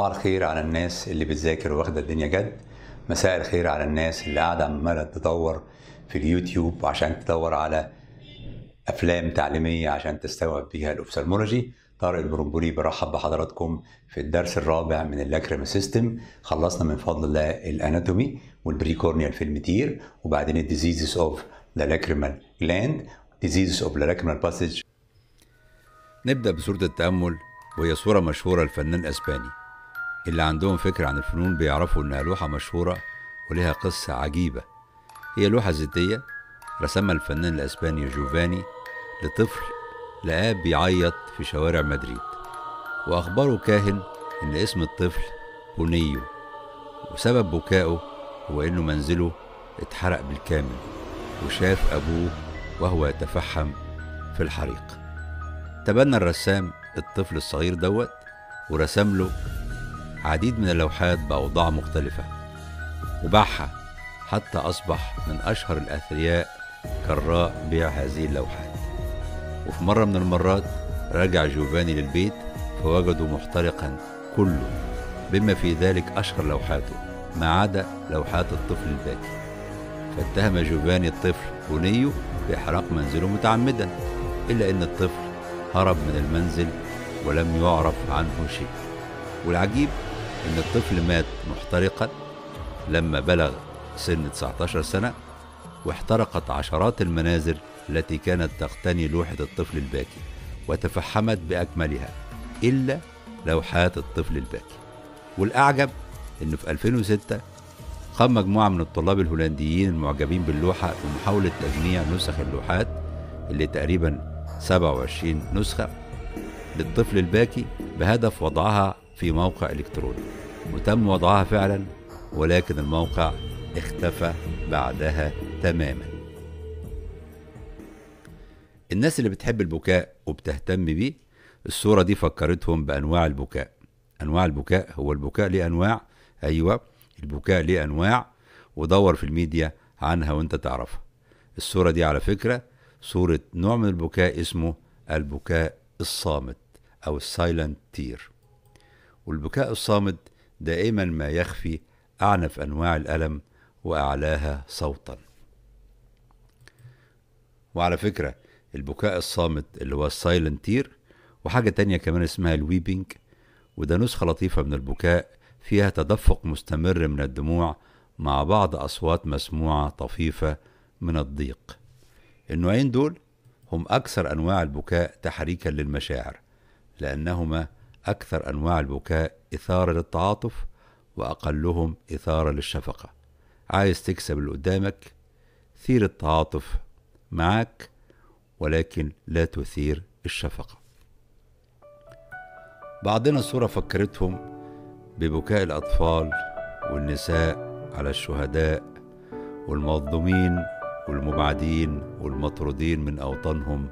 صباح الخير على الناس اللي بتذاكر واخدة الدنيا جد مساء الخير على الناس اللي قاعدة عمالة تدور في اليوتيوب عشان تدور على أفلام تعليمية عشان تستوعب بيها الأوفثالمولوجي طارق البرمبوري برحب بحضراتكم في الدرس الرابع من اللاكريم سيستم خلصنا من فضل الله الاناتومي والبريكورنيال المتير وبعدين الديزيزز اوف ذا لاكريمال جلاند ديزيزز اوف ذا لاكريمال باسج نبدا بصوره التامل وهي صوره مشهوره لفنان اسباني اللي عندهم فكرة عن الفنون بيعرفوا إنها لوحة مشهورة ولها قصة عجيبة هي لوحة زيتية رسمها الفنان الأسباني جوفاني لطفل لقاه بيعيط في شوارع مدريد وأخبره كاهن إن اسم الطفل بونيو وسبب بكائه هو إنه منزله اتحرق بالكامل وشاف أبوه وهو يتفحم في الحريق تبنى الرسام الطفل الصغير دوت ورسم له عديد من اللوحات بأوضاع مختلفة وباعها حتى أصبح من أشهر الأثرياء كراء بيع هذه اللوحات وفي مرة من المرات رجع جوفاني للبيت فوجده محترقا كله بما في ذلك أشهر لوحاته ما عدا لوحات الطفل الباكي فاتهم جوفاني الطفل بونيو بإحراق منزله متعمدا إلا أن الطفل هرب من المنزل ولم يعرف عنه شيء والعجيب إن الطفل مات محترقا لما بلغ سن 19 سنة واحترقت عشرات المنازل التي كانت تقتني لوحة الطفل الباكي وتفحمت بأكملها إلا لوحات الطفل الباكي والأعجب إنه في 2006 قام مجموعة من الطلاب الهولنديين المعجبين باللوحة بمحاولة تجميع نسخ اللوحات اللي تقريبا 27 نسخة للطفل الباكي بهدف وضعها في موقع إلكتروني وتم وضعها فعلا ولكن الموقع اختفى بعدها تماما الناس اللي بتحب البكاء وبتهتم بيه الصورة دي فكرتهم بأنواع البكاء أنواع البكاء هو البكاء ليه أنواع أيوة البكاء ليه أنواع ودور في الميديا عنها وانت تعرفها الصورة دي على فكرة صورة نوع من البكاء اسمه البكاء الصامت أو السايلنت تير والبكاء الصامت دائما ما يخفي أعنف أنواع الألم وأعلاها صوتا وعلى فكرة البكاء الصامت اللي هو السايلنت تير وحاجة تانية كمان اسمها الويبينج وده نسخة لطيفة من البكاء فيها تدفق مستمر من الدموع مع بعض أصوات مسموعة طفيفة من الضيق النوعين دول هم أكثر أنواع البكاء تحريكا للمشاعر لأنهما أكثر أنواع البكاء إثارة للتعاطف وأقلهم إثارة للشفقة عايز تكسب اللي قدامك ثير التعاطف معاك ولكن لا تثير الشفقة بعضنا الصورة فكرتهم ببكاء الأطفال والنساء على الشهداء والمظلومين والمبعدين والمطرودين من أوطانهم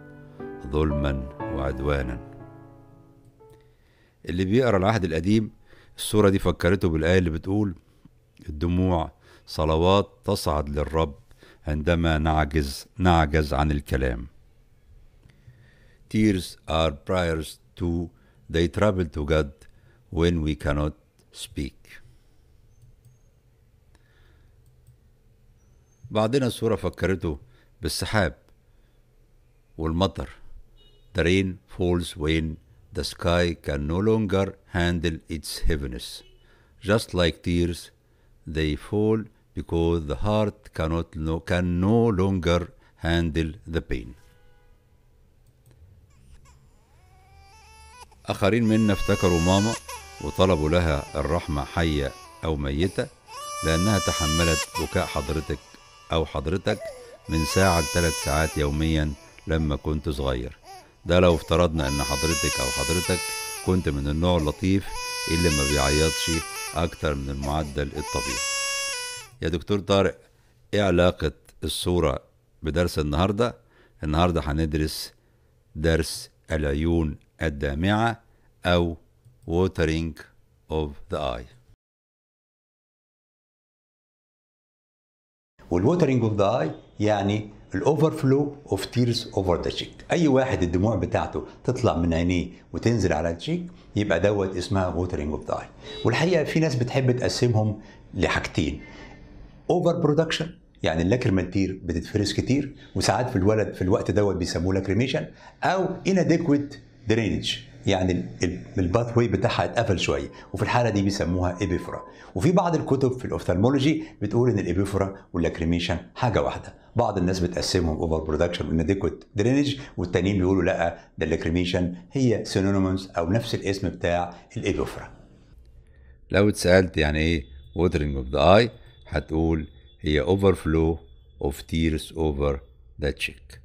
ظلما وعدوانا اللي بيقرا العهد القديم الصورة دي فكرته بالآية اللي بتقول الدموع صلوات تصعد للرب عندما نعجز نعجز عن الكلام Tears are prayers to they travel to God when we cannot speak بعدين الصورة فكرته بالسحاب والمطر The rain falls when The sky can no longer handle its heaviness. Just like tears, they fall because the heart cannot no, can no longer handle the pain. آخرين منا افتكروا ماما وطلبوا لها الرحمة حية أو ميتة لأنها تحملت بكاء حضرتك أو حضرتك من ساعة لثلاث ساعات يوميا لما كنت صغير ده لو افترضنا ان حضرتك او حضرتك كنت من النوع اللطيف اللي ما بيعيطش اكتر من المعدل الطبيعي يا دكتور طارق ايه علاقة الصورة بدرس النهاردة النهاردة هندرس درس العيون الدامعة او watering of the eye والوترنج اوف ذا اي يعني الاوفر فلو اوف تيرز اوفر ذا تشيك اي واحد الدموع بتاعته تطلع من عينيه وتنزل على التشيك يبقى دوت اسمها ووترنج اوف ذا اي والحقيقه في ناس بتحب تقسمهم لحاجتين اوفر برودكشن يعني اللاكرمال تير بتتفرز كتير وساعات في الولد في الوقت دوت بيسموه لاكريميشن او ان ادكويت درينج يعني الباث واي بتاعها اتقفل شويه وفي الحاله دي بيسموها ايبيفرا وفي بعض الكتب في الاوفثالمولوجي بتقول ان الايبيفرا واللاكريميشن حاجه واحده بعض الناس بتقسمهم اوفر برودكشن واناديكوت درينج والتانيين بيقولوا لا ده اللاكريميشن هي سينونيمز او نفس الاسم بتاع الايبيفرا لو اتسالت يعني ايه ووترنج اوف ذا اي هتقول هي اوفر فلو اوف تيرز اوفر ذا تشيك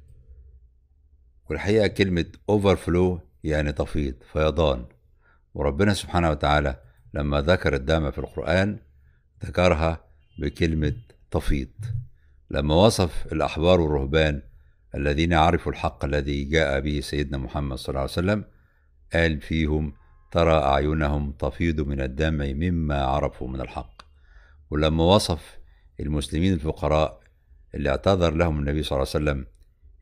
والحقيقه كلمه اوفر فلو يعني تفيض فيضان وربنا سبحانه وتعالى لما ذكر الدم في القرآن ذكرها بكلمة تفيض لما وصف الأحبار والرهبان الذين عرفوا الحق الذي جاء به سيدنا محمد صلى الله عليه وسلم قال فيهم ترى أعينهم تفيض من الدم مما عرفوا من الحق ولما وصف المسلمين الفقراء اللي اعتذر لهم النبي صلى الله عليه وسلم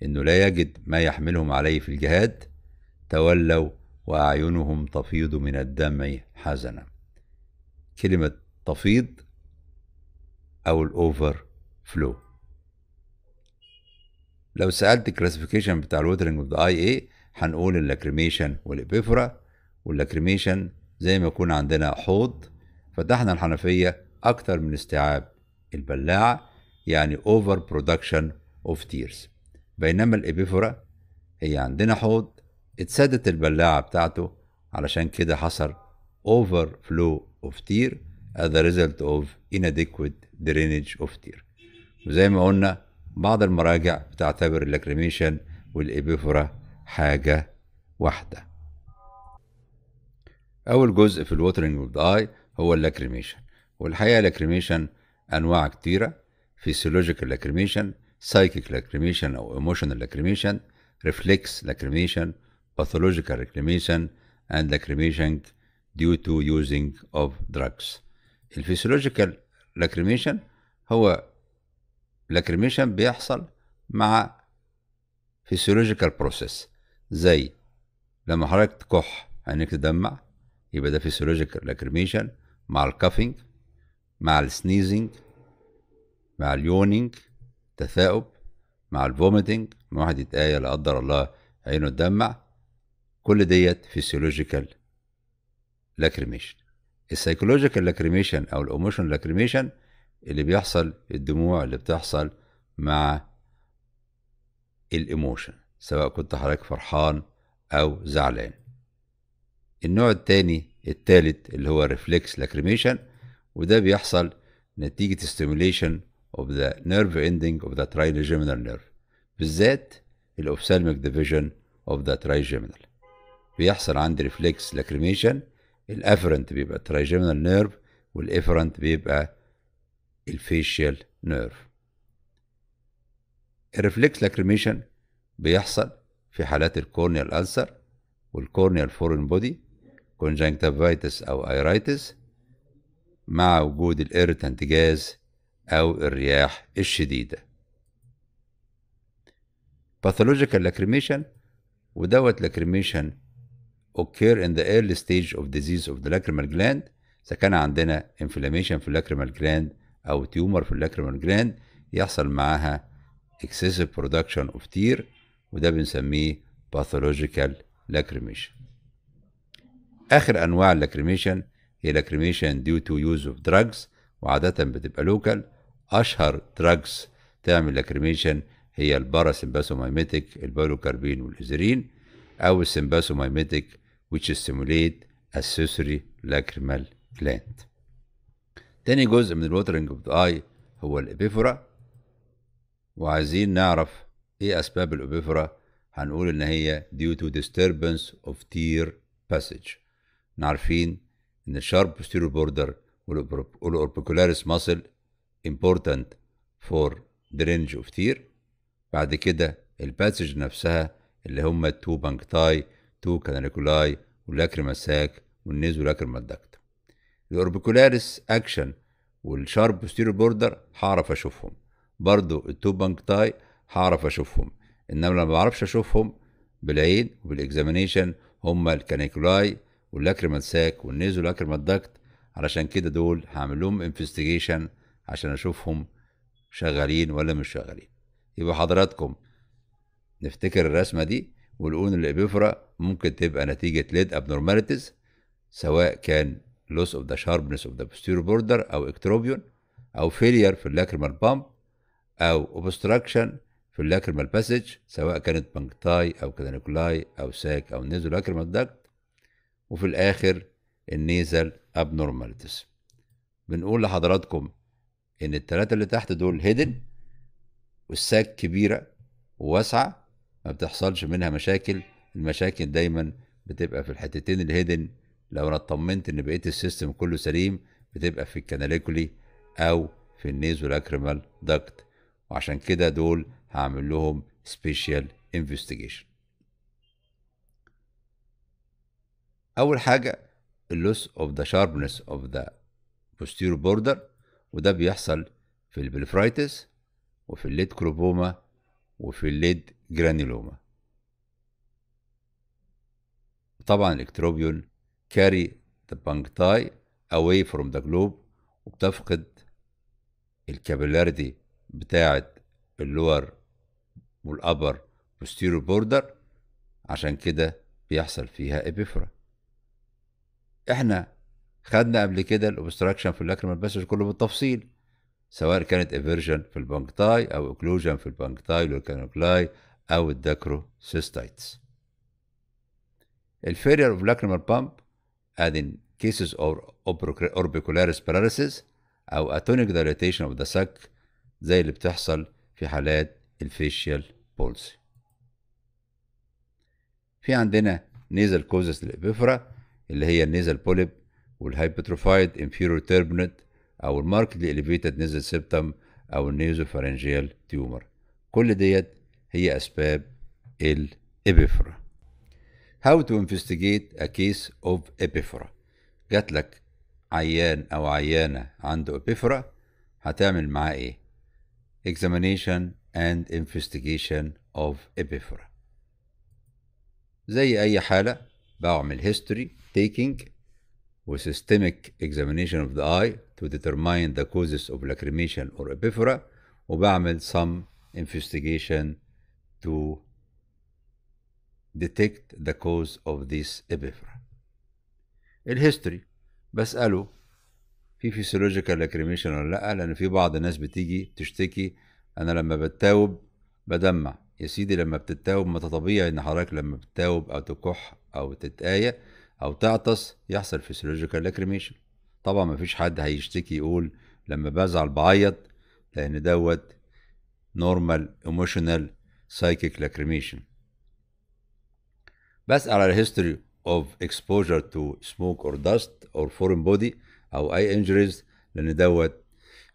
انه لا يجد ما يحملهم عليه في الجهاد تولوا وأعينهم تفيض من الدمع حزنا كلمة تفيض أو الأوفر فلو لو سألت الكلاسيفيكيشن بتاع الوترنج اوف ذا اي ايه هنقول اللاكريميشن والإبيفرا واللاكريميشن زي ما يكون عندنا حوض فتحنا الحنفية أكتر من استيعاب البلاعة يعني اوفر برودكشن اوف تيرز بينما الإبيفرا هي عندنا حوض اتسدت البلاعة بتاعته علشان كده حصل overflow of tear as a result of inadequate drainage of tear وزي ما قلنا بعض المراجع بتعتبر اللاكريميشن والإبيفورا حاجة واحدة أول جزء في الوترنج اوف ذا اي هو اللاكريميشن والحقيقة اللاكريميشن أنواع كتيرة فيسيولوجيكال لاكريميشن سايكيك لاكريميشن أو ايموشنال لاكريميشن ريفلكس لاكريميشن pathological reclamation and lacrimation due to using of drugs. الفسيولوجيكال lacrimation هو lacrimation بيحصل مع physiological process زي لما حضرتك تكح عينك تدمع يبقى ده physiological lacrimation مع الكافينج مع السنيزنج مع اليونينج تثاؤب مع الفوميتنج لما واحد يتآية لا قدر الله عينه تدمع كل ديت فيسيولوجيكال لاكريميشن السايكولوجيكال لاكريميشن او الايموشن لاكريميشن اللي بيحصل الدموع اللي بتحصل مع الايموشن سواء كنت حضرتك فرحان او زعلان النوع التاني الثالث اللي هو ريفلكس لاكريميشن وده بيحصل نتيجة stimulation of the nerve ending of the trigeminal nerve بالذات الأوبسالميك division of the trigeminal بيحصل عند ريفلكس لاكريميشن الافرنت بيبقى الترايجيمينال نيرف والافرنت بيبقى الفيشيال نيرف الريفلكس لاكريميشن بيحصل في حالات الكورنيال ألسر والكورنيال فورين بودي كونجنكتيفايتس أو ايرايتس مع وجود الإيرتانت جاز أو الرياح الشديدة باثولوجيكال لاكريميشن ودوت لاكريميشن occur in the early stage of disease of the lacrimal gland إذا كان عندنا inflammation في lacrimal gland أو tumor في lacrimal gland يحصل معاها excessive production of tear وده بنسميه pathological lacrimation آخر أنواع lacrimation هي lacrimation due to use of drugs وعادة بتبقى local أشهر drugs تعمل lacrimation هي الباراسمباثومايميتيك البيلوكاربين والإزرين أو السمباثومايميتيك which stimulate accessory lacrimal gland تاني جزء من الوترنج اوف ذا اي هو الابيفورا وعايزين نعرف ايه اسباب الابيفورا هنقول ان هي due to disturbance of tear passage عارفين ان الشارب posterior border والاوربيكولاريس ماسل important for drainage of tear بعد كده الباسج نفسها اللي هما التو بانكتاي تو كانيكولاي واللاكريما ساك والنيزو لاكريما الدكت الاوربيكولاريس اكشن والشارب بوستيريور بوردر هعرف اشوفهم برضو التو بانك تاي هعرف اشوفهم انما لما بعرفش اشوفهم بالعين وبالاكزامينيشن هما الكانيكولاي واللاكريمال ساك والنيزو لاكريمال علشان كده دول هعمل لهم انفستيجيشن عشان اشوفهم شغالين ولا مش شغالين يبقى حضراتكم نفتكر الرسمه دي والقولون اللي بيفرق ممكن تبقى نتيجة ليد أبنورماليتيز سواء كان loss of the sharpness of the posterior border أو اكتروبيون أو failure في اللاكرمال بامب أو obstruction في اللاكرمال باسج سواء كانت بانكتاي أو كلانيكولاي أو ساك أو نيزو لاكرمال داكت وفي الآخر النيزل abnormalities بنقول لحضراتكم إن التلاتة اللي تحت دول hidden والساك كبيرة وواسعة ما بتحصلش منها مشاكل المشاكل دايما بتبقى في الحتتين الهيدن لو انا اطمنت ان بقيه السيستم كله سليم بتبقى في الكناليكولي او في النيزو لاكريمال داكت وعشان كده دول هعمل لهم سبيشال انفستيجيشن اول حاجه اللوس اوف ذا شاربنس اوف ذا بوستيرو بوردر وده بيحصل في البلفرايتس وفي الليد كروبوما وفي الليد جرانيلوما طبعا الإكتروبيون كاري ذا بانكتاي away from the globe وبتفقد الكابيلاريتي بتاعة اللور والأبر posterior بوردر عشان كده بيحصل فيها ابيفرا احنا خدنا قبل كده الاوبستراكشن في اللاكرمال باسج كله بالتفصيل سواء كانت افيرجن في البانكتاي او اوكلوجن في البانكتاي لوكانوكلاي أو الداكروسيستايتس الفيرير اوف lacrimal بامب as in cases of orbicularis paralysis أو اتونيك دايليتيشن اوف ذا ساك زي اللي بتحصل في حالات الفيشيال بولسي في عندنا نيزل كوزس للابيفرا اللي هي النيزل بوليب والهايبتروفايد انفيرور تيربنت أو الماركتلي elevated نيزل سيبتم أو النيزوفارنجيال تيومر كل ديت هي أسباب الإبيفرا How to investigate a case of epiphora جات لك عيان أو عيانة عنده epiphora هتعمل معاه إيه examination and investigation of epiphora زي أي حالة بعمل history taking و systemic examination of the eye to determine the causes of lacrimation or epiphora وبعمل some investigation to detect the cause of this epiphora الهيستوري بسأله في فيسيولوجيكال لاكريميشن ولا لا لان في بعض الناس بتيجي تشتكي انا لما بتاوب بدمع يا سيدي لما بتتاوب ما طبيعي ان حضرتك لما بتتاوب او تكح او تتآية او تعطس يحصل فيسيولوجيكال لاكريميشن طبعا ما فيش حد هيشتكي يقول لما بزعل بعيط لان دوت نورمال ايموشنال psychic lacrimation بس على history of exposure to smoke or dust or foreign body أو أي injuries لأن دوت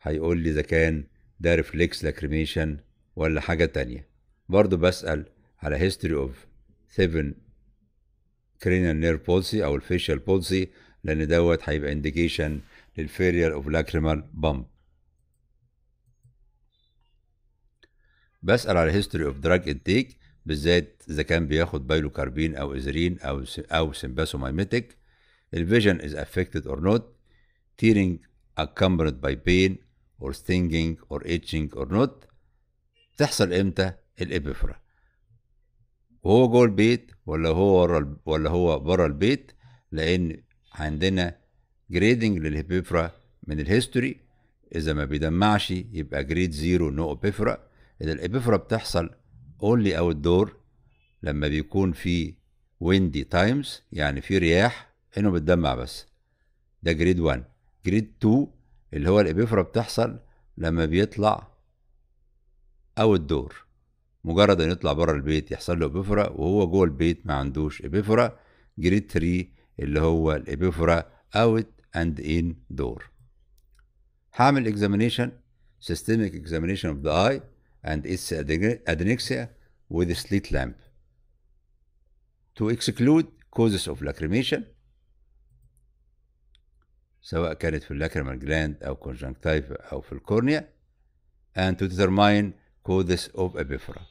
هيقول لي إذا كان ده reflex lacrimation ولا حاجة تانية برضو بسأل على history of seven cranial nerve palsy أو الفيشال palsy لأن دوت هيبقى indication للفيريال of lacrimal bump بسال على هيستوري اوف دراج انتيك بالذات اذا كان بياخد بايلو كاربين او ازرين او او سمباسو مايميتك الفيجن از افكتد اور نوت تيرنج اكمبرد باي بين اور stinging اور itching اور نوت تحصل امتى الابفرا وهو جوه البيت ولا هو ورا ولا هو بره البيت لان عندنا جريدنج للهبيفرا من الهيستوري اذا ما بيدمعش يبقى جريد زيرو نو ابيفرا إن الإبفرا بتحصل اونلي أو الدور لما بيكون في ويندي تايمز يعني في رياح إنه بتدمع بس ده جريد 1 جريد 2 اللي هو الإبفرا بتحصل لما بيطلع أو الدور مجرد أن يطلع بره البيت يحصل له إبفرا وهو جوه البيت ما عندوش إبفرا جريد 3 اللي هو الإبفرا أوت أند إن دور هعمل examination systemic examination of the eye and its adnexia with a slit lamp to exclude causes of lacrimation سواء كانت في اللاكريمال جلاند أو conjunctiva أو في الكورنيا and to determine causes of epiphora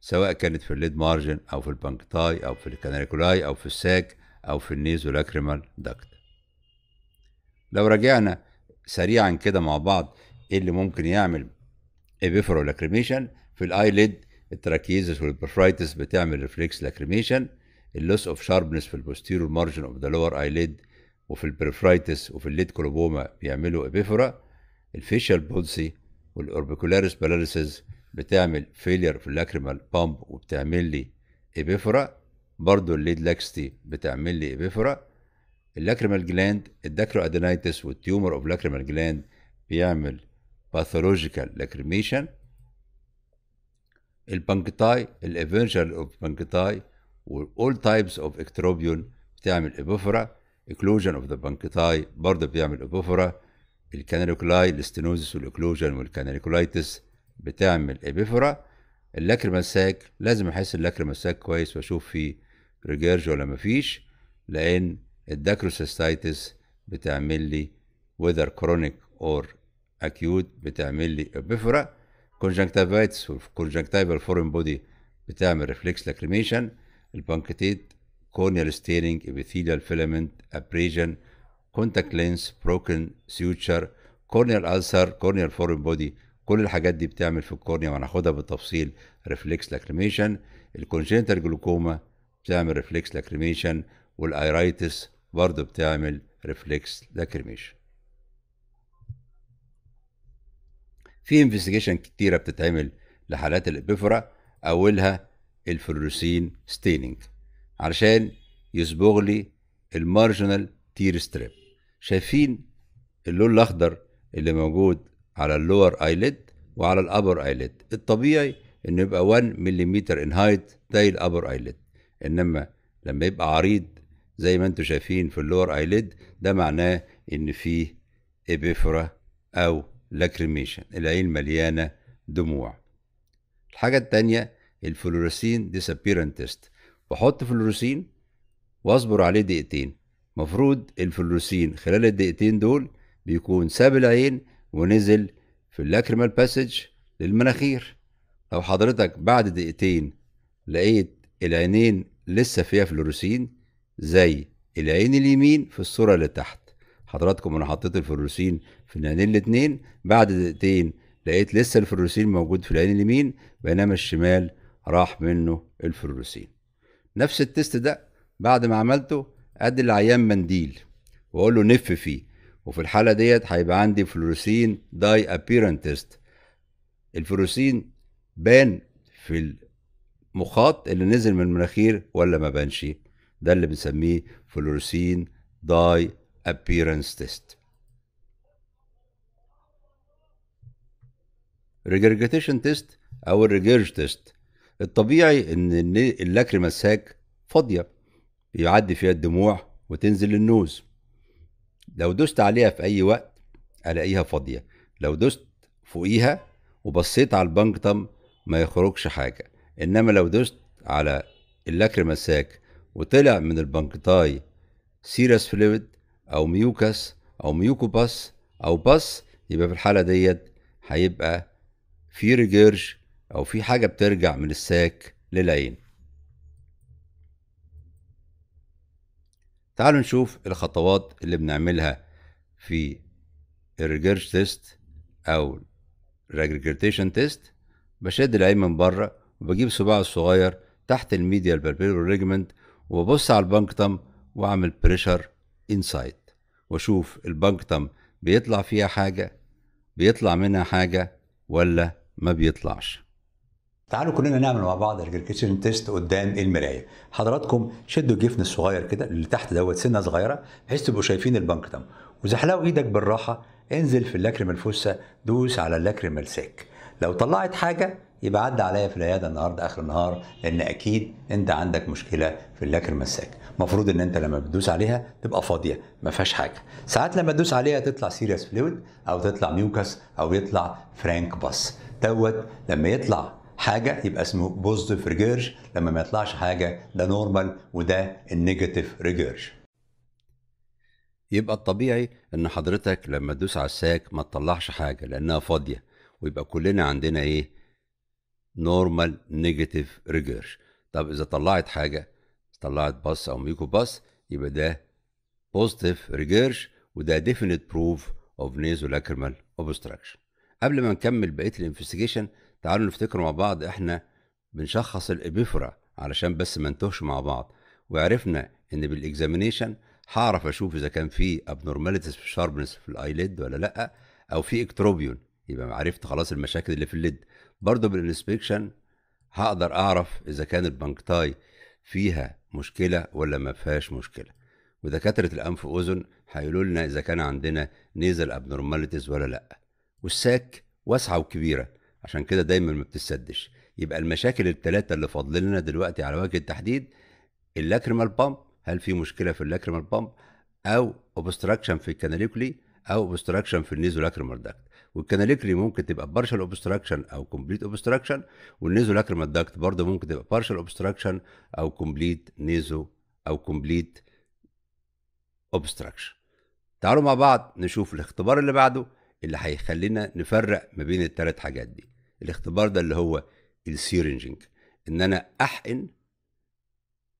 سواء كانت في الليد مارجن أو في البنكتاي أو في الكناريكولاي أو في الساك أو في النيزو لاكريمال داكت لو رجعنا سريعا كده مع بعض ايه اللي ممكن يعمل ابيفرو لاكريميشن في الايليد التراكيزس والبرفرايتس بتعمل ريفلكس لاكريميشن اللوس اوف شاربنس في البوستيرور مارجن اوف ذا لور ايليد وفي البرفرايتس وفي الليد كولوبوما بيعملوا ابيفرا الفيشال بولسي والاوربيكولاريس بالاريسز بتعمل فيلير في اللاكريمال بامب وبتعمل لي ابيفرا برضه الليد لاكستي بتعمل لي ابيفرا اللاكريمال جلاند الداكرو ادينايتس والتيومر اوف لاكريمال جلاند بيعمل باثولوجيكال لاكريميشن البانكتاي الافنجر اوف بانكتاي واول تايبس اوف اكتروبيون بتعمل ابوفرا اكلوجن اوف ذا بانكتاي برضه بيعمل ابوفرا الكاناليكولاي الاستينوزس والاكلوجن والكاناليكولايتس بتعمل ابيفرا اللاكريمال ساك لازم احس اللاكريمال ساك كويس واشوف فيه ريجيرج ولا مفيش لان الداكروسيستايتس بتعمل لي وذر كرونيك اور اكيوت بتعمل لي بفرق كونجنكتيفايتس والكونجنكتيفال فورين بودي بتعمل ريفلكس لاكريميشن البانكتيت كورنيال ستيرنج ابيثيليال فيلمنت ابريجن كونتاكت لينس بروكن سيوتشر كورنيال السر كورنيال فورين بودي كل الحاجات دي بتعمل في الكورنيا وهناخدها بالتفصيل ريفلكس لاكريميشن الكونجنتال جلوكوما بتعمل ريفلكس لاكريميشن والايرايتس برضه بتعمل ريفلكس لاكريميشن في انفستيجيشن كتيره بتتعمل لحالات الابيفرا اولها الفلوروسين ستيننج علشان يصبغ لي المارجنال تير ستريب شايفين اللون الاخضر اللي موجود على اللور ايليد وعلى الابر ايليد الطبيعي انه يبقى 1 ملم ان هايت زي الابر ايليد انما لما يبقى عريض زي ما انتم شايفين في اللور ايليد ده معناه ان فيه ابيفرا او لاكريميشن العين مليانة دموع الحاجة التانية الفلوروسين ديسابيرنت تيست بحط فلوروسين واصبر عليه دقيقتين مفروض الفلوروسين خلال الدقيقتين دول بيكون ساب العين ونزل في اللاكريمال باسج للمناخير لو حضرتك بعد دقيقتين لقيت العينين لسه فيها فلوروسين زي العين اليمين في الصورة اللي تحت حضراتكم انا حطيت الفروسين في العينين الاثنين بعد دقيقتين لقيت لسه الفروسين موجود في العين اليمين بينما الشمال راح منه الفروسين نفس التست ده بعد ما عملته ادي العيان منديل واقول له نف فيه وفي الحاله ديت هيبقى عندي فلوروسين داي ابيرنت تيست الفلوروسين بان في المخاط اللي نزل من المناخير ولا ما بانش ده اللي بنسميه فلوروسين داي appearance test. regurgitation test او الريجيرج تيست الطبيعي ان اللاكريما ساك فاضيه يعدي فيها الدموع وتنزل النوز لو دوست عليها في اي وقت الاقيها فاضيه لو دوست فوقيها وبصيت على البنكتم ما يخرجش حاجه انما لو دوست على اللاكريما ساك وطلع من البنكتاي سيرس فلويد او ميوكس او ميوكوباس او باس يبقى في الحاله ديت هيبقى في ريجيرج او في حاجه بترجع من الساك للعين تعالوا نشوف الخطوات اللي بنعملها في الريجيرج تيست او الريجريتيشن تيست بشد العين من بره وبجيب صباعي الصغير تحت الميديال البربيرو ريجمنت وببص على البنكتم واعمل بريشر انسايت واشوف البنكتم بيطلع فيها حاجه بيطلع منها حاجه ولا ما بيطلعش تعالوا كلنا نعمل مع بعض الريجريكيشن تيست قدام المرايه حضراتكم شدوا الجفن الصغير كده اللي تحت دوت سنه صغيره بحيث تبقوا شايفين البنكتم وزحلقوا ايدك بالراحه انزل في اللاكريمال الفوسه دوس على اللاكريمال ساك لو طلعت حاجه يبقى عدى عليا في العياده النهارده اخر النهار لان اكيد انت عندك مشكله في اللاكر مساك المفروض ان انت لما بتدوس عليها تبقى فاضيه ما فيهاش حاجه ساعات لما تدوس عليها تطلع سيريس فلويد او تطلع ميوكس او يطلع فرانك باس دوت لما يطلع حاجه يبقى اسمه بوزيتيف ريجيرج لما ما يطلعش حاجه ده نورمال وده النيجاتيف ريجيرج يبقى الطبيعي ان حضرتك لما تدوس على الساك ما تطلعش حاجه لانها فاضيه ويبقى كلنا عندنا ايه نورمال نيجاتيف ريجرش طب اذا طلعت حاجه طلعت باص او ميكو باص يبقى ده بوزيتيف ريجرش وده ديفينيت بروف اوف نيزو لاكرمال اوبستراكشن قبل ما نكمل بقيه الانفستيجيشن تعالوا نفتكر مع بعض احنا بنشخص الابيفرا علشان بس ما نتوهش مع بعض وعرفنا ان بالاكزامينيشن هعرف اشوف اذا كان في ابنورماليتيز في الشاربنس في الايليد ولا لا او في اكتروبيون يبقى عرفت خلاص المشاكل اللي في الليد برضه بالانسبكشن هقدر اعرف اذا كان البنكتاي فيها مشكله ولا ما فيهاش مشكله ودكاتره الانف واذن هيقولوا لنا اذا كان عندنا نيزل ابنورماليتيز ولا لا والساك واسعه وكبيره عشان كده دايما ما بتسدش يبقى المشاكل الثلاثه اللي فاضل لنا دلوقتي على وجه التحديد اللاكريمال بامب هل في مشكله في اللاكريمال بامب او اوبستراكشن في الكاناليكولي او اوبستراكشن في النيزولاكريمال داكت والكاناليكري ممكن تبقى بارشال اوبستراكشن او كومبليت اوبستراكشن والنيزو لاكريمال داكت برضه ممكن تبقى بارشال اوبستراكشن او كومبليت نيزو او كومبليت اوبستراكشن تعالوا مع بعض نشوف الاختبار اللي بعده اللي هيخلينا نفرق ما بين الثلاث حاجات دي الاختبار ده اللي هو السيرنجنج ان انا احقن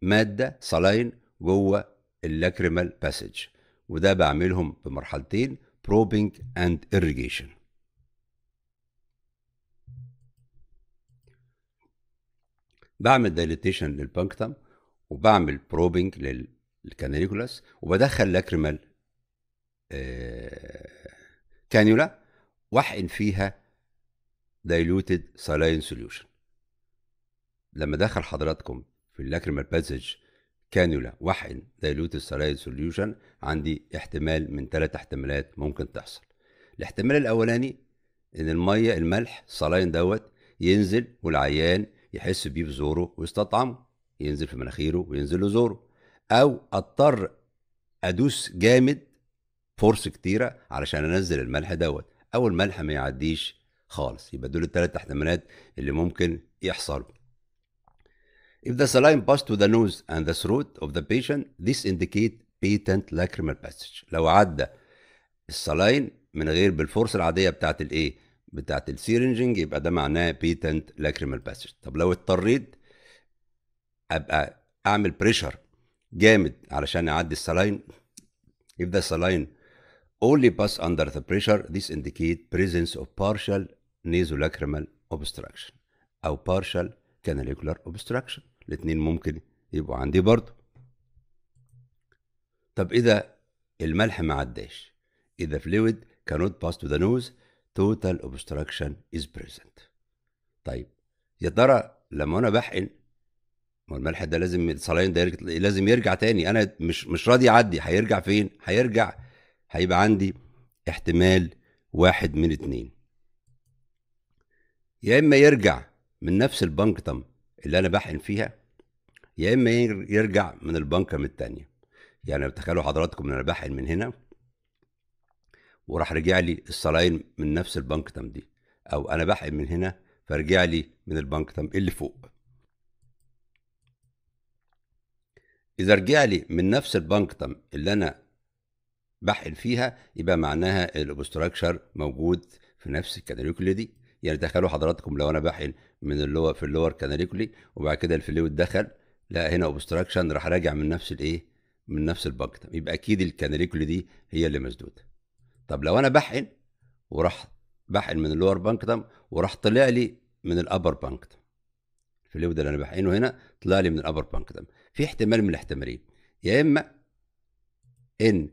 ماده صلاين جوه اللاكريمال باسج وده بعملهم بمرحلتين probing and irrigation بعمل دايليتيشن للبانكتم وبعمل بروبنج للكانيكولاس وبدخل لاكريمال آه، كانيولا واحقن فيها دايلوتد سالين سوليوشن لما دخل حضراتكم في اللاكريمال باسج كانيولا واحقن دايلوتد سالين سوليوشن عندي احتمال من ثلاث احتمالات ممكن تحصل الاحتمال الاولاني ان الميه الملح سالين دوت ينزل والعيان يحس بيه بزوره ويستطعمه ينزل في مناخيره وينزل له زوره او اضطر ادوس جامد فورس كتيره علشان انزل الملح دوت او الملح ما يعديش خالص يبقى دول الثلاث احتمالات اللي ممكن يحصلوا If the saline passed to the nose and the throat of the patient, this indicate patent lacrimal passage. لو عدى السلاين من غير بالفرصة العادية بتاعت الايه؟ بتاعت السيرنجنج يبقى ده معناه بيتنت لاكريمال باسج طب لو اضطريت ابقى اعمل بريشر جامد علشان اعدي السلاين if the saline only pass under the pressure this indicate presence of partial nasolacrimal obstruction او partial canalicular obstruction الاثنين ممكن يبقوا عندي برضه طب اذا الملح ما عداش اذا fluid cannot pass to the nose total obstruction is present طيب يا ترى لما انا بحقن ما الملح ده لازم الصلاين ده يرجع لازم يرجع تاني انا مش مش راضي اعدي هيرجع فين هيرجع هيبقى عندي احتمال واحد من اتنين يا اما يرجع من نفس البنكتم اللي انا بحقن فيها يا اما يرجع من البنكم التانية يعني تخيلوا حضراتكم ان انا بحقن من هنا وراح رجع لي الصلاين من نفس تم دي او انا بحقن من هنا فرجع لي من تم اللي فوق اذا رجع لي من نفس تم اللي انا بحقن فيها يبقى معناها الاوبستراكشر موجود في نفس الكناليكولي دي يعني تخيلوا حضراتكم لو انا بحقن من اللور في اللور كاناليكولي وبعد كده الفلويد دخل لا هنا اوبستراكشن راح راجع من نفس الايه من نفس تم يبقى اكيد الكناليكولي دي هي اللي مسدوده طب لو انا بحقن وراح بحقن من اللور بانك وراح طلع لي من الابر بانك في اللي انا بحقنه هنا طلع لي من الابر بانك في احتمال من الاحتمالين يا اما ان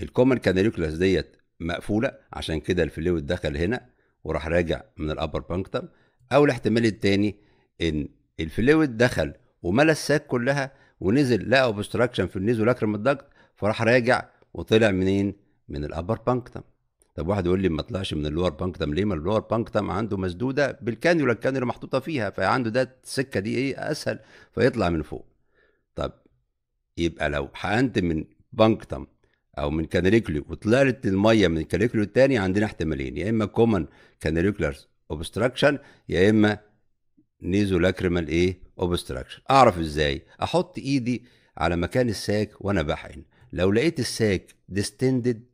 الكومن كاناليوكلاس ديت مقفوله عشان كده الفلويد دخل هنا وراح راجع من الابر بانك او الاحتمال الثاني ان الفلويد دخل وملى الساك كلها ونزل لقى اوبستراكشن في لاكرم الضغط فراح راجع وطلع منين من الابر بانكتم طب واحد يقول لي ما طلعش من اللور بانكتم ليه ما اللور بانكتم عنده مسدوده بالكانيولا الكانيولا محطوطه فيها فعنده ده السكه دي ايه اسهل فيطلع من فوق طب يبقى لو حقنت من بانكتم او من كانريكليو وطلعت الميه من الكانريكليو الثاني عندنا احتمالين يا اما كومن كانريكلر اوبستراكشن يا اما نيزو لاكريمال ايه اوبستراكشن اعرف ازاي احط ايدي على مكان الساك وانا بحقن لو لقيت الساك ديستندد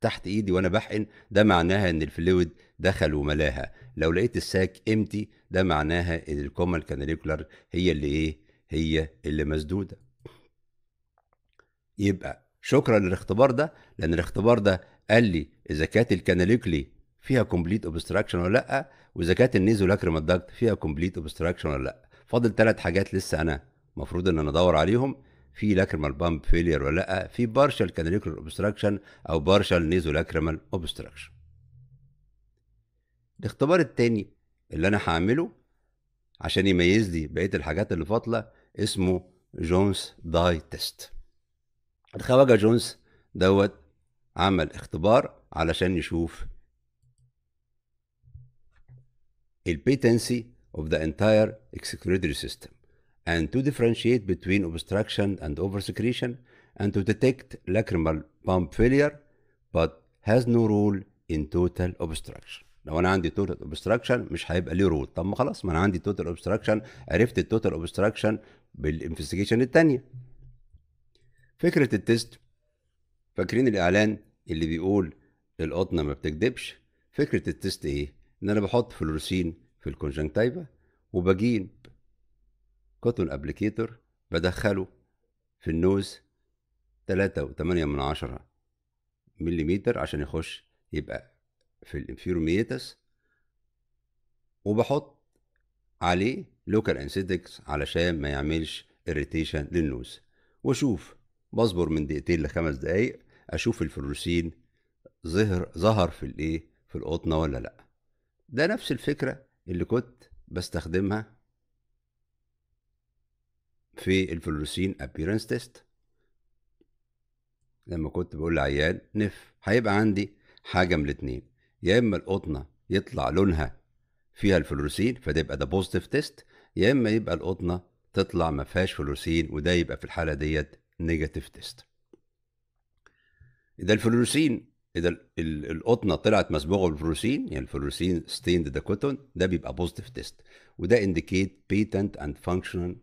تحت ايدي وانا بحقن ده معناها ان الفلويد دخل وملاها لو لقيت الساك امتي ده معناها ان الكومال كاناليكولار هي اللي ايه هي اللي مسدوده يبقى شكرا للاختبار ده لان الاختبار ده قال لي اذا كانت الكاناليكلي فيها كومبليت اوبستراكشن ولا لا واذا كانت النيزو لاكريمال داكت فيها كومبليت اوبستراكشن ولا لا فاضل ثلاث حاجات لسه انا المفروض ان انا ادور عليهم في لاكرمال بامب فيلير ولا لا في بارشال كاناليكولار اوبستراكشن او بارشال نيزو لاكرمال اوبستراكشن الاختبار التاني اللي انا هعمله عشان يميز لي بقيه الحاجات اللي فاضله اسمه جونز داي تيست الخواجه جونز دوت عمل اختبار علشان يشوف البيتنسي of the entire excretory system and to differentiate between obstruction and oversecretion and to detect lacrimal pump failure but has no role in total obstruction لو انا عندي total obstruction مش هيبقى ليه رول طب ما خلاص ما انا عندي total obstruction عرفت التوتال obstruction بالانفستيجيشن الثانيه فكره التست فاكرين الاعلان اللي بيقول القطنه ما بتكدبش فكره التست ايه ان انا بحط فلورسين في الكونجنكتيفا وبجين كوتون ابليكيتور بدخله في النوز تلاتة وتمانية من عشرة مليمتر عشان يخش يبقى في الانفيروميتس وبحط عليه لوكال انسيتكس علشان ما يعملش اريتيشن للنوز واشوف بصبر من دقيقتين لخمس دقايق اشوف الفلوروسين ظهر ظهر في الايه في القطنه ولا لا ده نفس الفكره اللي كنت بستخدمها في الفلوروسين ابيرنس تيست لما كنت بقول لعيال نف هيبقى عندي حاجه من الاتنين يا اما القطنه يطلع لونها فيها الفلوروسين فده يبقى ده بوزيتيف تيست يا اما يبقى القطنه تطلع ما فيهاش فلوروسين وده يبقى في الحاله ديت نيجاتيف تيست اذا الفلوروسين اذا القطنه طلعت مصبوغه بالفلوروسين يعني الفلوروسين ستيند ذا كوتون ده بيبقى بوزيتيف تيست وده انديكيت بيتنت اند فانكشنال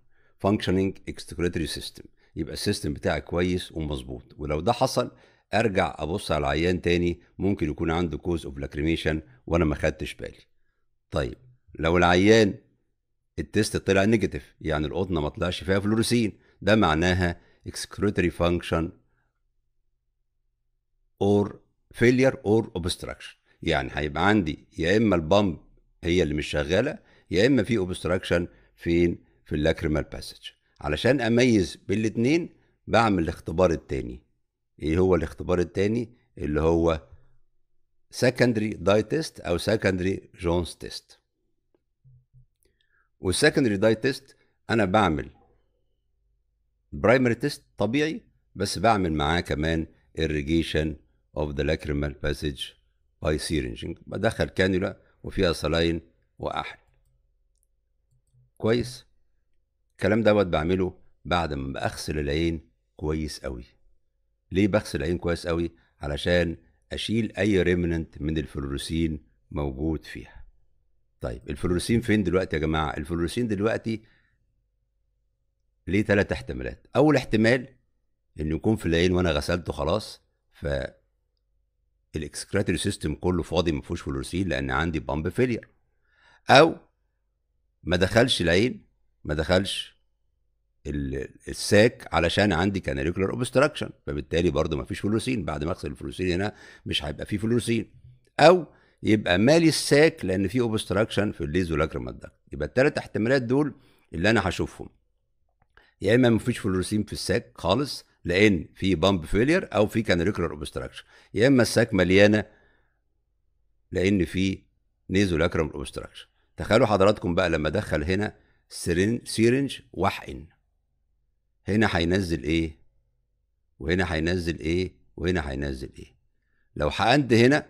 functioning excretory system يبقى السيستم بتاعي كويس ومظبوط ولو ده حصل ارجع ابص على العيان تاني ممكن يكون عنده كوز اوف لاكريميشن وانا ما خدتش بالي طيب لو العيان التست طلع نيجاتيف يعني القطنه ما طلعش فيها فلوروسين ده معناها excretory function or failure or obstruction يعني هيبقى عندي يا اما البامب هي اللي مش شغاله يا اما في obstruction فين في اللاكريمال باسج علشان اميز بين الاتنين بعمل الاختبار التاني ايه هو الاختبار التاني اللي هو secondary dye test او secondary جونز تيست والسكندري داي تيست انا بعمل برايمري تيست طبيعي بس بعمل معاه كمان irrigation of the lacrimal passage by syringing بدخل كانولا وفيها صلاين واحل كويس الكلام دوت بعمله بعد ما بغسل العين كويس قوي ليه بغسل العين كويس قوي علشان اشيل اي ريمننت من الفلوروسين موجود فيها طيب الفلوروسين فين دلوقتي يا جماعه الفلوروسين دلوقتي ليه ثلاث احتمالات اول احتمال انه يكون في العين وانا غسلته خلاص ف الاكسكريتوري سيستم كله فاضي ما فيهوش فلوروسين لان عندي بامب فيلير او ما دخلش العين ما دخلش الساك علشان عندي كاناليكولار اوبستراكشن فبالتالي برضه ما فيش فلوسين بعد ما اغسل الفلوسين هنا مش هيبقى فيه فلوسين او يبقى مالي الساك لان في اوبستراكشن في الليزو لاكريمال داكت يبقى الثلاث احتمالات دول اللي انا هشوفهم يا اما ما فيش فلوسين في الساك خالص لان في بامب فيلير او في كاناليكولار اوبستراكشن يا اما الساك مليانه لان في نيزو لاكريمال اوبستراكشن تخيلوا حضراتكم بقى لما ادخل هنا سيرنج واحقن هنا هينزل ايه وهنا هينزل ايه وهنا هينزل ايه لو حقنت هنا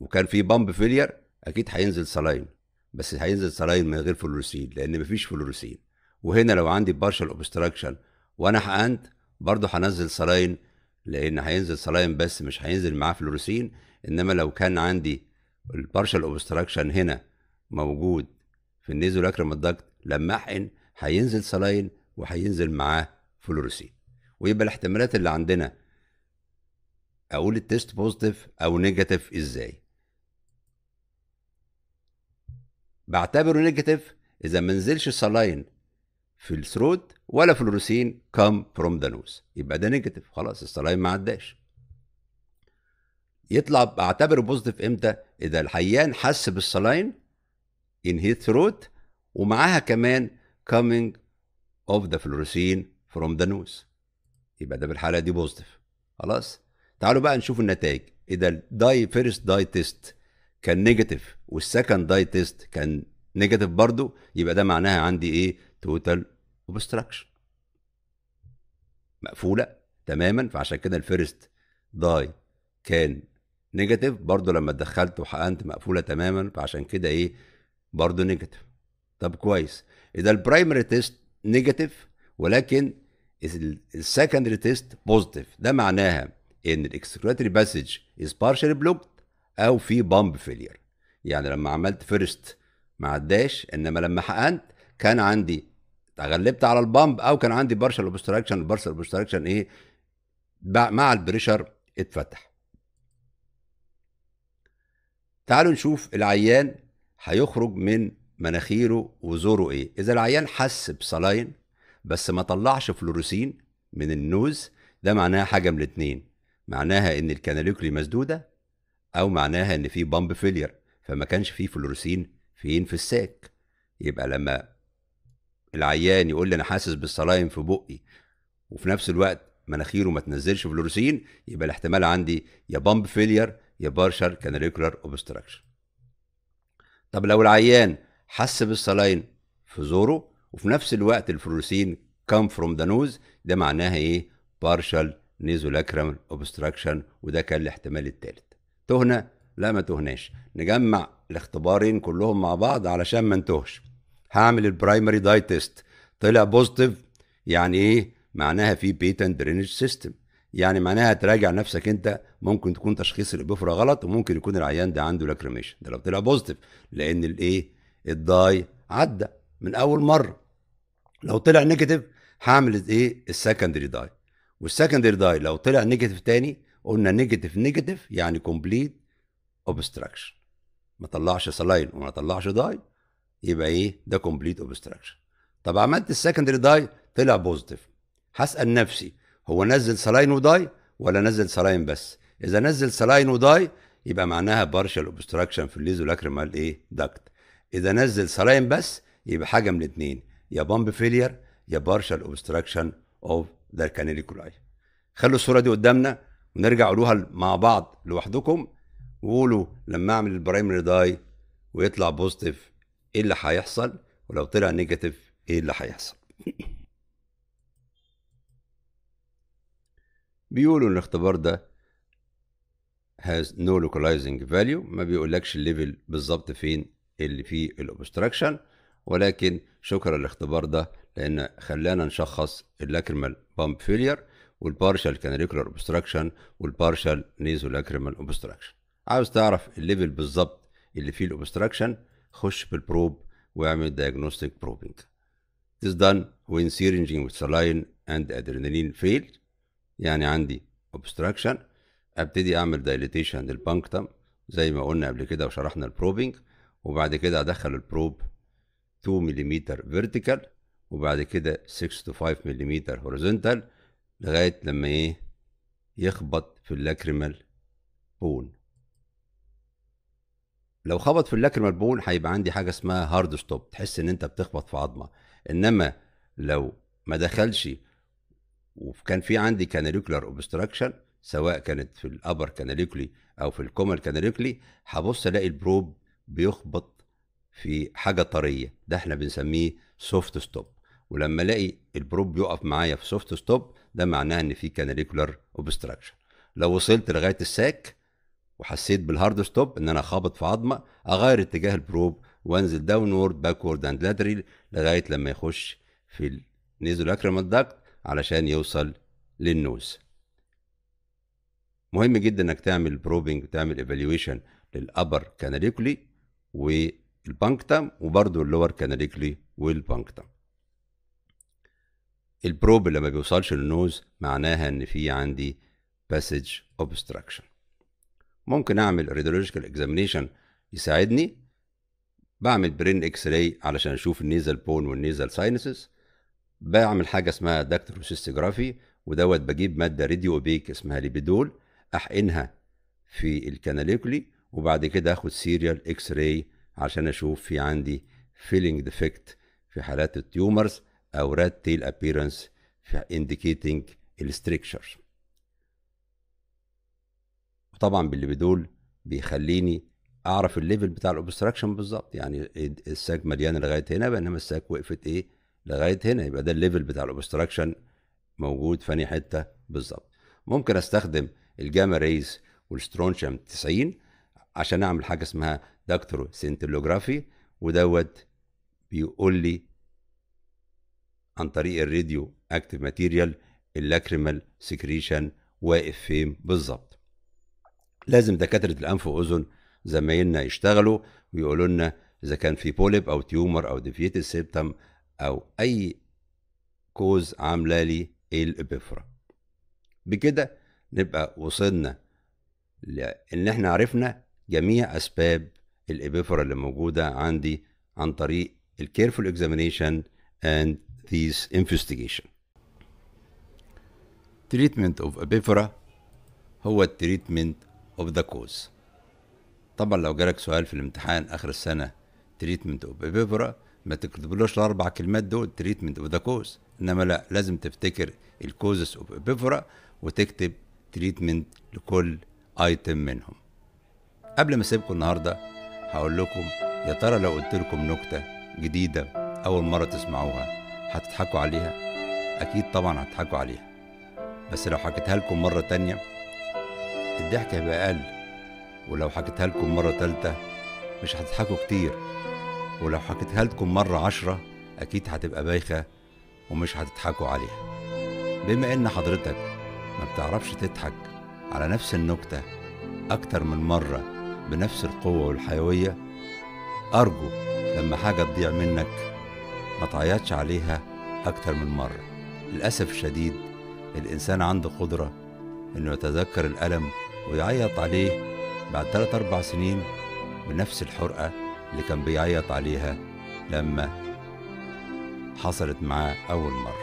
وكان في بامب فيلير اكيد هينزل سلاين بس هينزل سلاين من غير فلوروسين لان مفيش فلوروسين وهنا لو عندي بارشال اوبستراكشن وانا حقنت برضه هنزل سلاين لان هينزل سلاين بس مش هينزل معاه فلوروسين انما لو كان عندي البارشال اوبستراكشن هنا موجود في النيزو اكرم الضغط لما احقن هينزل سلاين وهينزل معاه فلوروسين ويبقى الاحتمالات اللي عندنا اقول التيست بوزيتيف او نيجاتيف ازاي بعتبره نيجاتيف اذا ما نزلش سلاين في الثروت ولا فلوروسين كام فروم ذا نوز يبقى ده نيجاتيف خلاص السلاين ما عداش يطلع بعتبره بوزيتيف امتى اذا الحيان حس بالسلاين in his throat ومعاها كمان coming of the fluorescein from the nose يبقى ده بالحاله دي بوزيتيف خلاص تعالوا بقى نشوف النتائج اذا الداي فيرست داي تيست كان نيجاتيف والسكند داي تيست كان نيجاتيف برضو يبقى ده معناها عندي ايه توتال اوبستراكشن مقفوله تماما فعشان كده الفيرست داي كان نيجاتيف برضو لما اتدخلت وحقنت مقفوله تماما فعشان كده ايه برضه نيجاتيف طب كويس اذا البرايمري تيست نيجاتيف ولكن السكندري تيست بوزيتيف ده معناها ان الاكسكريتوري باسج از بارشالي بلوكد او في بامب فيلير يعني لما عملت فيرست ما عداش انما لما حقنت كان عندي تغلبت على البامب او كان عندي بارشل اوبستراكشن البارشل اوبستراكشن ايه مع البريشر اتفتح تعالوا نشوف العيان هيخرج من مناخيره وزوره ايه اذا العيان حس بصلاين بس ما طلعش فلوروسين من النوز ده معناها حاجه من الاتنين معناها ان الكناليكري مسدوده او معناها ان في بامب فيلير فما كانش فيه فلوروسين فين في الساك يبقى لما العيان يقول لي انا حاسس بالصلاين في بقي وفي نفس الوقت مناخيره ما تنزلش فلوروسين يبقى الاحتمال عندي يا بامب فيلير يا بارشر كاناليكولار اوبستراكشن طب لو العيان حس بالصلاين في زوره وفي نفس الوقت الفلوسين كام فروم ذا نوز ده معناها ايه بارشال نيزولاكرام اوبستراكشن وده كان الاحتمال الثالث تهنا لا ما تهناش نجمع الاختبارين كلهم مع بعض علشان ما انتهش هعمل البرايمري دايت تيست طلع بوزيتيف يعني ايه معناها في بيتن درينج سيستم يعني معناها تراجع نفسك انت ممكن تكون تشخيص الابوفرا غلط وممكن يكون العيان ده عنده لاكريميشن ده لو طلع بوزيتيف لان الايه الضاي عدى من اول مره لو طلع نيجاتيف هعمل ايه السكندري داي والسكندري داي لو طلع نيجاتيف تاني قلنا نيجاتيف نيجاتيف يعني كومبليت اوبستراكشن ما طلعش سلاين وما طلعش داي يبقى ايه ده كومبليت اوبستراكشن طب عملت السكندري داي طلع بوزيتيف هسال نفسي هو نزل سلاين وداي ولا نزل سلاين بس اذا نزل سلاين وداي يبقى معناها بارشال اوبستراكشن في الليزو لاكريمال ايه داكت اذا نزل سلاين بس يبقى حاجه من الاثنين يا بامب فيلير يا بارشال اوبستراكشن اوف ذا كانيليكولاي خلوا الصوره دي قدامنا ونرجع قولوها مع بعض لوحدكم وقولوا لما اعمل البرايمري داي ويطلع بوزيتيف ايه اللي هيحصل ولو طلع نيجاتيف ايه اللي هيحصل بيقولوا ان الاختبار ده has no localizing value ما بيقولكش الليفل بالظبط فين اللي فيه الاوبستراكشن ولكن شكرا للاختبار ده لان خلانا نشخص اللاكرمال بامب فيلير والبارشال كانريكولار اوبستراكشن والبارشال نيزو لاكرمال اوبستراكشن عاوز تعرف الليفل بالظبط اللي فيه الاوبستراكشن خش بالبروب واعمل diagnostic probing. This done when syringing with saline and adrenaline failed يعني عندي obstruction ابتدي اعمل دايليتيشن للبانكتم زي ما قلنا قبل كده وشرحنا البروبنج وبعد كده ادخل البروب 2 ملم فيرتيكال وبعد كده 6 تو 5 ملم هوريزونتال لغايه لما ايه يخبط في اللاكريمال بون لو خبط في اللاكريمال بون هيبقى عندي حاجه اسمها هارد ستوب تحس ان انت بتخبط في عظمه انما لو ما دخلش وكان في عندي كاناليكولار اوبستراكشن سواء كانت في الابر كاناليكولي او في الكومال كاناليكولي هبص الاقي البروب بيخبط في حاجه طريه ده احنا بنسميه سوفت ستوب ولما الاقي البروب بيقف معايا في سوفت ستوب ده معناه ان في كاناليكولار اوبستراكشن لو وصلت لغايه الساك وحسيت بالهارد ستوب ان انا خابط في عظمه اغير اتجاه البروب وانزل داونورد باكورد اند لاتري لغايه لما يخش في النيزولاكريمال داكت علشان يوصل للنوز مهم جدا انك تعمل بروبنج وتعمل ايفالويشن للابر كاناليكولي والبانكتم وبرضه اللور كاناليكولي والبانكتم البروب اللي ما بيوصلش للنوز معناها ان في عندي باسج اوبستراكشن ممكن اعمل ريدولوجيكال اكزامينشن يساعدني بعمل برين اكس راي علشان اشوف النيزل بون والنيزل ساينسز بعمل حاجه اسمها داكتروسيستوجرافي ودوت بجيب ماده راديو بيك اسمها ليبيدول احقنها في الكاناليكولي وبعد كده اخد سيريال اكس راي عشان اشوف في عندي فيلينج ديفكت في حالات التيومرز او رات تيل ابيرنس في انديكيتنج الستركشر وطبعا بالليبيدول بيخليني اعرف الليفل بتاع الاوبستراكشن بالظبط يعني الساك مليانه لغايه هنا بينما الساك وقفت ايه لغايه هنا يبقى ده الليفل بتاع الاوبستراكشن موجود في انهي حته بالظبط ممكن استخدم الجاما ريز والسترونشم 90 عشان اعمل حاجه اسمها دكتور سنتلوجرافي ودوت بيقول لي عن طريق الراديو اكتيف ماتيريال اللاكريمال سكريشن واقف فين بالظبط لازم دكاتره الانف واذن زمايلنا يشتغلوا ويقولوا لنا اذا كان في بوليب او تيومر او ديفيتد سيبتم او اي كوز عامله لي ايه الابفرا بكده نبقى وصلنا لان احنا عرفنا جميع اسباب الابفرا اللي موجوده عندي عن طريق الكيرفول اكزامينيشن and ذيس انفستيجيشن treatment of ابيفرا هو التريتمنت اوف ذا كوز طبعا لو جالك سؤال في الامتحان اخر السنه treatment of ابيفرا ما تكتبلوش الاربع كلمات دول تريتمنت وذا كوز انما لا لازم تفتكر الكوزس اوف ابيفورا وتكتب تريتمنت لكل ايتم منهم قبل ما اسيبكم النهارده هقول لكم يا ترى لو قلت لكم نكته جديده اول مره تسمعوها هتضحكوا عليها اكيد طبعا هتضحكوا عليها بس لو حكيتها لكم مره تانية الضحك هيبقى اقل ولو حكيتها لكم مره تالتة مش هتضحكوا كتير ولو حكيتها لكم مرة عشرة أكيد هتبقى بايخة ومش هتضحكوا عليها بما إن حضرتك ما بتعرفش تضحك على نفس النكتة أكتر من مرة بنفس القوة والحيوية أرجو لما حاجة تضيع منك ما تعيطش عليها أكتر من مرة للأسف الشديد الإنسان عنده قدرة إنه يتذكر الألم ويعيط عليه بعد 3 أربع سنين بنفس الحرقة اللي كان بيعيط عليها لما حصلت معاه أول مرة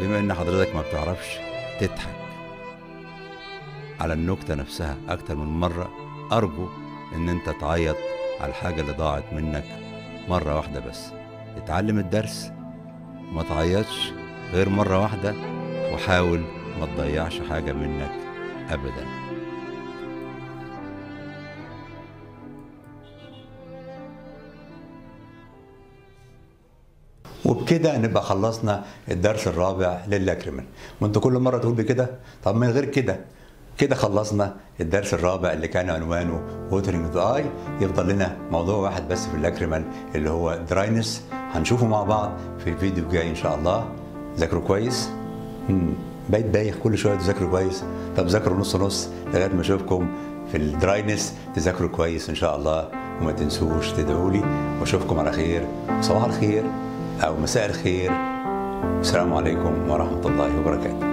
بما إن حضرتك ما بتعرفش تضحك على النكتة نفسها أكتر من مرة أرجو إن أنت تعيط على الحاجة اللي ضاعت منك مرة واحدة بس اتعلم الدرس ما تعيطش غير مرة واحدة وحاول ما تضيعش حاجة منك أبداً وبكده نبقى خلصنا الدرس الرابع للاكريمن وانت كل مره تقول بكده طب من غير كده كده خلصنا الدرس الرابع اللي كان عنوانه ووترنج ذا اي يفضل لنا موضوع واحد بس في الاكريمال اللي هو دراينس هنشوفه مع بعض في الفيديو الجاي ان شاء الله ذاكروا كويس بقيت بايخ كل شويه تذاكروا كويس طب ذاكروا نص نص لغايه ما اشوفكم في الدراينس تذاكروا كويس ان شاء الله وما تنسوش تدعوا لي واشوفكم على خير صباح الخير أو مساء الخير السلام عليكم ورحمة الله وبركاته